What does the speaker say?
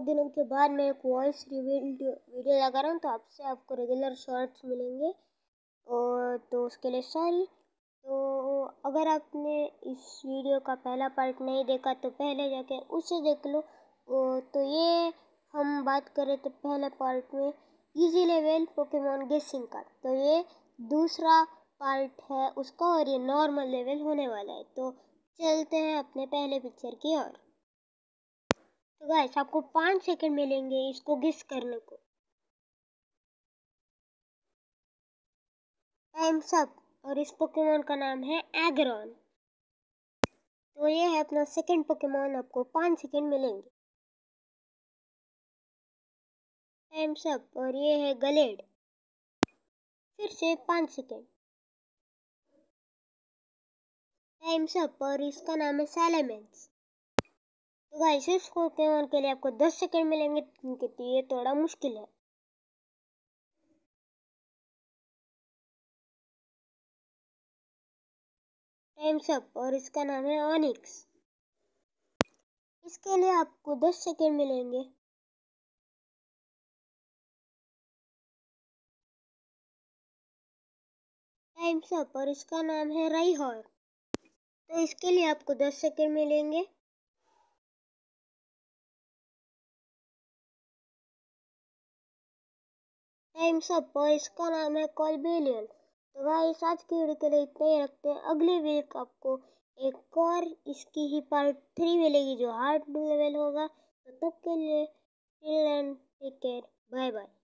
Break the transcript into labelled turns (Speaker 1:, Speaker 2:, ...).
Speaker 1: बहुत दिनों के बाद मैं एक वॉइस रिवील्ड वीडियो लगा रहा हूँ तो आपसे आपको रेगुलर शॉर्ट्स मिलेंगे और तो उसके लिए सॉरी तो अगर आपने इस वीडियो का पहला पार्ट नहीं देखा तो पहले जाके उसे देख लो तो ये हम बात करें तो पहले पार्ट में ईजी लेवल पोकेमोन गेसिंग का तो ये दूसरा पार्ट है उसका और ये नॉर्मल लेवल होने वाला है तो चलते हैं अपने पहले पिक्चर की ओर तो गैस
Speaker 2: आपको पाँच सेकंड मिलेंगे इसको गिस करने को टाइम सब और इस पोकेमोन का नाम है एगरॉन तो ये है अपना सेकंड पोकेमोन आपको पाँच सेकंड मिलेंगे टाइम सब और ये है गलेड फिर से पाँच सेकंड टाइम सब और इसका नाम है सैलेमेंस तो भाई सिर्फ इसको के लिए आपको दस सेकेंड मिलेंगे क्योंकि तो ये थोड़ा मुश्किल है टाइम्स अप और इसका नाम है ऑनिक्स इसके लिए आपको दस सेकेंड मिलेंगे टाइम्स अप और इसका नाम है राई तो इसके लिए आपको दस सेकेंड मिलेंगे टाइम सब और इसका
Speaker 1: नाम है कॉल कॉलबेलियन तो गाइस आज की वीडियो के लिए इतना ही रखते हैं अगले वीक आपको एक और इसकी ही पार्ट थ्री मिलेगी जो हार्ड लेवल होगा तो तब
Speaker 2: के लिए till end take care bye bye